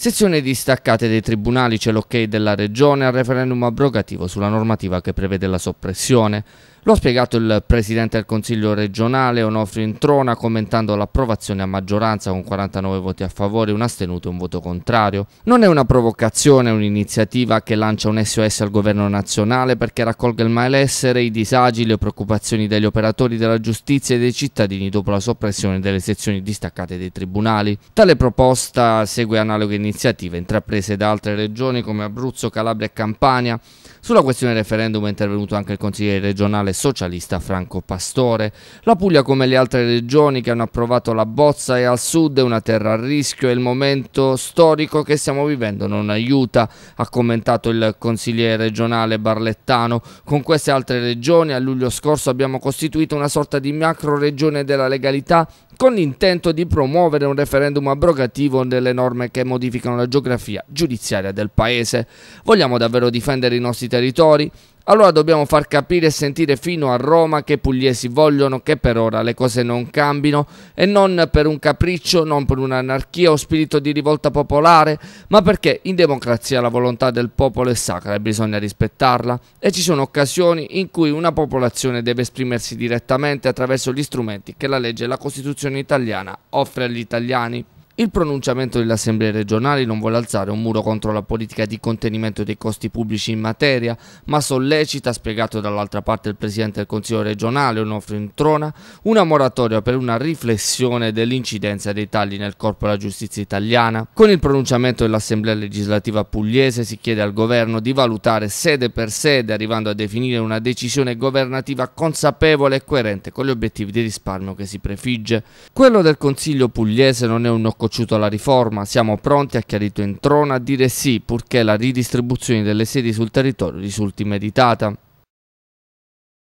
Sezione distaccate dei tribunali c'è l'ok della Regione al referendum abrogativo sulla normativa che prevede la soppressione. Lo ha spiegato il Presidente del Consiglio regionale Onofrio Introna commentando l'approvazione a maggioranza con 49 voti a favore, un astenuto e un voto contrario. Non è una provocazione, è un'iniziativa che lancia un SOS al governo nazionale perché raccolga il malessere, i disagi, le preoccupazioni degli operatori della giustizia e dei cittadini dopo la soppressione delle sezioni distaccate dei tribunali. Tale proposta segue analoghe iniziative iniziative intraprese da altre regioni come Abruzzo, Calabria e Campania. Sulla questione referendum è intervenuto anche il consigliere regionale socialista Franco Pastore. La Puglia, come le altre regioni che hanno approvato la bozza, è al sud, è una terra a rischio e il momento storico che stiamo vivendo non aiuta, ha commentato il consigliere regionale Barlettano. Con queste altre regioni a luglio scorso abbiamo costituito una sorta di macro regione della legalità con l'intento di promuovere un referendum abrogativo delle norme che modificano la geografia giudiziaria del Paese. Vogliamo davvero difendere i nostri territori? Allora dobbiamo far capire e sentire fino a Roma che i pugliesi vogliono che per ora le cose non cambino e non per un capriccio, non per un'anarchia o spirito di rivolta popolare, ma perché in democrazia la volontà del popolo è sacra e bisogna rispettarla e ci sono occasioni in cui una popolazione deve esprimersi direttamente attraverso gli strumenti che la legge e la Costituzione italiana offre agli italiani. Il pronunciamento dell'Assemblea regionale non vuole alzare un muro contro la politica di contenimento dei costi pubblici in materia, ma sollecita, spiegato dall'altra parte il Presidente del Consiglio regionale, Onofrio Introna, una moratoria per una riflessione dell'incidenza dei tagli nel corpo della giustizia italiana. Con il pronunciamento dell'Assemblea legislativa pugliese si chiede al Governo di valutare sede per sede, arrivando a definire una decisione governativa consapevole e coerente con gli obiettivi di risparmio che si prefigge. Quello del Consiglio pugliese non è un occasione bocciuto la riforma, siamo pronti, ha chiarito in trona a dire sì, purché la ridistribuzione delle sedi sul territorio risulti meritata.